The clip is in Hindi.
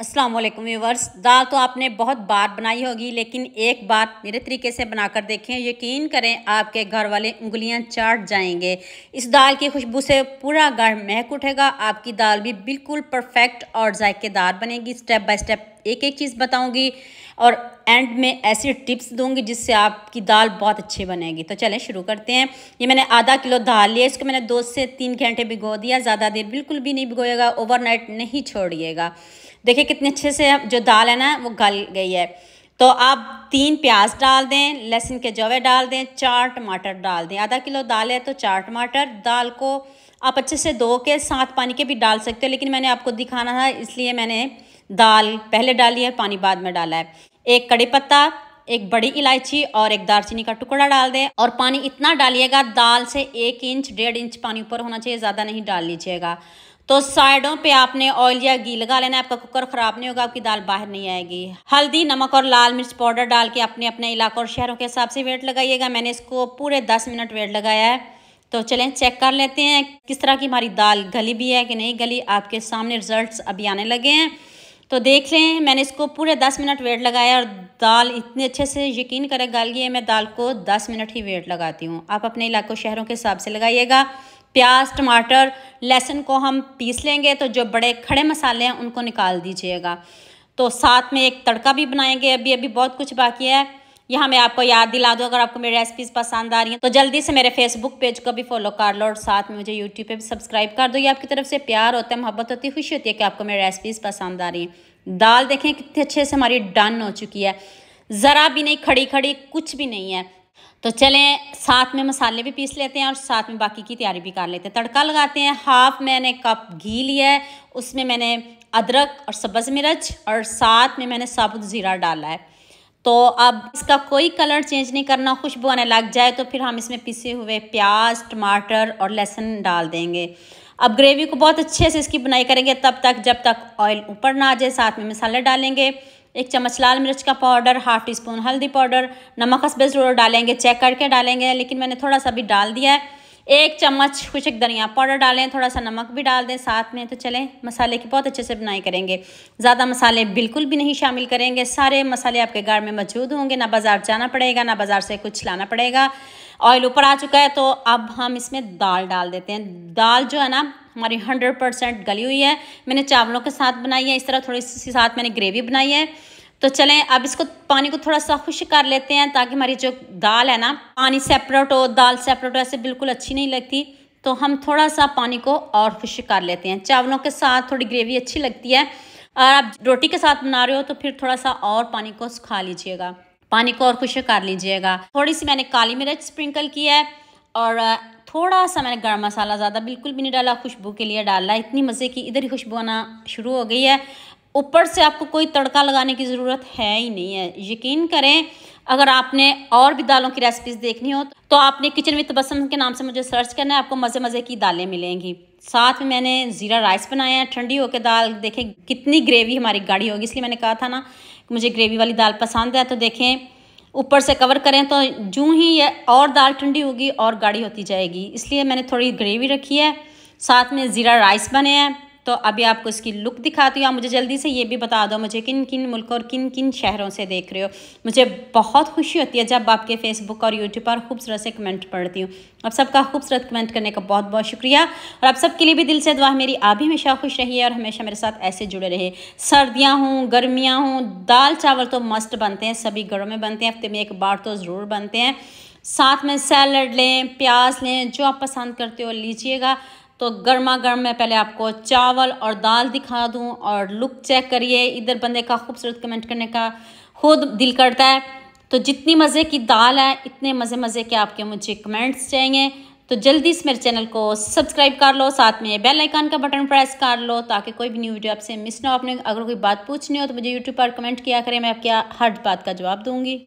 असलम व्यूवर्स दाल तो आपने बहुत बार बनाई होगी लेकिन एक बार मेरे तरीके से बनाकर देखें यकीन करें आपके घर वाले उंगलियां चाट जाएंगे इस दाल की खुशबू से पूरा घर महक उठेगा आपकी दाल भी बिल्कुल परफेक्ट और जायकेदार बनेगी स्टेप बाय स्टेप एक एक चीज़ बताऊंगी और एंड में ऐसी टिप्स दूंगी जिससे आपकी दाल बहुत अच्छी बनेगी तो चलें शुरू करते हैं ये मैंने आधा किलो दाल लिया इसको मैंने दो से तीन घंटे भिगो दिया ज़्यादा देर बिल्कुल भी नहीं भिगोएगा ओवरनाइट नहीं छोड़िएगा देखिए कितने अच्छे से जो दाल है ना वो गल गई है तो आप तीन प्याज डाल दें लहसुन के जवे डाल दें चार टमाटर डाल दें आधा किलो दाल है तो चार टमाटर दाल को आप अच्छे से धो के साथ पानी के भी डाल सकते हो लेकिन मैंने आपको दिखाना था इसलिए मैंने दाल पहले डाली है पानी बाद में डाला है एक कड़ी पत्ता एक बड़ी इलायची और एक दालचीनी का टुकड़ा डाल दें और पानी इतना डालिएगा दाल से एक इंच डेढ़ इंच पानी ऊपर होना चाहिए ज़्यादा नहीं डाल लीजिएगा तो साइडों पे आपने ऑयल या घी लगा लेना आपका कुकर ख़राब नहीं होगा आपकी दाल बाहर नहीं आएगी हल्दी नमक और लाल मिर्च पाउडर डाल के अपने अपने इलाकों और शहरों के हिसाब से वेट लगाइएगा मैंने इसको पूरे दस मिनट वेट लगाया है तो चलें चेक कर लेते हैं किस तरह की हमारी दाल गली भी है कि नहीं गली आपके सामने रिजल्ट अभी आने लगे हैं तो देख लें मैंने इसको पूरे दस मिनट वेट लगाया और दाल इतने अच्छे से यकीन करें गल गई है मैं दाल को दस मिनट ही वेट लगाती हूँ आप अपने इलाकों शहरों के हिसाब से लगाइएगा प्याज टमाटर लहसुन को हम पीस लेंगे तो जो बड़े खड़े मसाले हैं उनको निकाल दीजिएगा तो साथ में एक तड़का भी बनाएंगे अभी अभी बहुत कुछ बाकी है यहाँ मैं आपको याद दिला दूँ अगर आपको मेरी रेसिपीज़ पसंद आ रही हैं तो जल्दी से मेरे फेसबुक पेज को भी फॉलो कर लो और साथ में मुझे यूट्यूब पे भी सब्सक्राइब कर दो ये आपकी तरफ से प्यार होता है मोहब्बत होती है खुशी होती है कि आपको मेरी रेसिपीज़ पसंद आ रही हैं दाल देखें कितने अच्छे से हमारी डन हो चुकी है ज़रा भी नहीं खड़ी खड़ी कुछ भी नहीं है तो चलें साथ में मसाले भी पीस लेते हैं और साथ में बाकी की तैयारी भी कर लेते हैं तड़का लगाते हैं हाफ मैंने कप घी लिया है उसमें मैंने अदरक और सब्ज़ मिर्च और साथ में मैंने साबुत ज़ीरा डाला है तो अब इसका कोई कलर चेंज नहीं करना खुशबू आने लग जाए तो फिर हम इसमें पिसे हुए प्याज टमाटर और लहसुन डाल देंगे अब ग्रेवी को बहुत अच्छे से इसकी बुनाई करेंगे तब तक जब तक ऑयल ऊपर ना आ जाए साथ में मसाले डालेंगे एक चम्मच लाल मिर्च का पाउडर हाफ टी स्पून हल्दी पाउडर नमक हसबे ज़रूर डालेंगे चेक करके डालेंगे लेकिन मैंने थोड़ा सा भी डाल दिया है एक चम्मच कुछ एक धनिया पाउडर डालें थोड़ा सा नमक भी डाल दें साथ में तो चलें मसाले की बहुत अच्छे से बनाई करेंगे ज़्यादा मसाले बिल्कुल भी नहीं शामिल करेंगे सारे मसाले आपके घर में मौजूद होंगे ना बाज़ार जाना पड़ेगा ना बाज़ार से कुछ लाना पड़ेगा ऑयल ऊपर आ चुका है तो अब हम इसमें दाल डाल देते हैं दाल जो है ना हमारी हंड्रेड परसेंट गली हुई है मैंने चावलों के साथ बनाई है इस तरह थोड़ी सी साथ मैंने ग्रेवी बनाई है तो चलें अब इसको पानी को थोड़ा सा खुश कर लेते हैं ताकि हमारी जो दाल है ना पानी सेपरेट हो दाल सेपरेट हो ऐसे बिल्कुल अच्छी नहीं लगती तो हम थोड़ा सा पानी को और खुश कर लेते हैं चावलों के साथ थोड़ी ग्रेवी अच्छी लगती है और आप रोटी के साथ बना रहे हो तो फिर थोड़ा सा और पानी को सुखा लीजिएगा पानी को और खुश कर लीजिएगा थोड़ी सी मैंने काली मिर्च स्प्रिंकल की है और थोड़ा सा मैंने गर्म मसाला ज़्यादा बिल्कुल भी नहीं डाला खुशबू के लिए डाला इतनी मज़े की इधर ही खुशबू आना शुरू हो गई है ऊपर से आपको कोई तड़का लगाने की ज़रूरत है ही नहीं है यकीन करें अगर आपने और भी दालों की रेसिपीज़ देखनी हो तो आपने किचन विथ बसम के नाम से मुझे सर्च करना है आपको मज़े मज़े की दालें मिलेंगी साथ में मैंने ज़ीरा राइस बनाया है ठंडी होकर दाल देखें कितनी ग्रेवी हमारी गाढ़ी होगी इसलिए मैंने कहा था ना कि मुझे ग्रेवी वाली दाल पसंद है तो देखें ऊपर से कवर करें तो जूँ ही यह और दाल ठंडी होगी और गाढ़ी होती जाएगी इसलिए मैंने थोड़ी ग्रेवी रखी है साथ में ज़ीरा राइस बने हैं तो अभी आपको इसकी लुक दिखाती हूँ आप मुझे जल्दी से ये भी बता दो मुझे किन किन मुल्क और किन किन शहरों से देख रहे हो मुझे बहुत खुशी होती है जब आपके फेसबुक और यूट्यूब पर खूबसूरत से कमेंट पढ़ती हूँ आप सबका खूबसूरत कमेंट करने का बहुत बहुत शुक्रिया और आप सबके लिए भी दिल से दुआ मेरी आप ही हमेशा खुश रहिए और हमेशा मेरे साथ ऐसे जुड़े रहे सर्दियाँ हों गर्मियाँ हों दाल चावल तो मस्त बनते हैं सभी घरों में बनते हैं हफ्ते में एक बार तो ज़रूर बनते हैं साथ में सैलड लें प्याज लें जो आप पसंद करते हो लीजिएगा तो गर्मा गर्म मैं पहले आपको चावल और दाल दिखा दूँ और लुक चेक करिए इधर बंदे का खूबसूरत कमेंट करने का खुद दिल करता है तो जितनी मज़े की दाल है इतने मज़े मज़े के आपके मुझे कमेंट्स चाहिए तो जल्दी से मेरे चैनल को सब्सक्राइब कर लो साथ में बेल आइकन का बटन प्रेस कर लो ताकि कोई भी न्यू वीडियो आपसे मिस ना हो आपने अगर कोई बात पूछनी हो तो मुझे यूट्यूब पर कमेंट किया करें मैं आपकी हर बात का जवाब दूंगी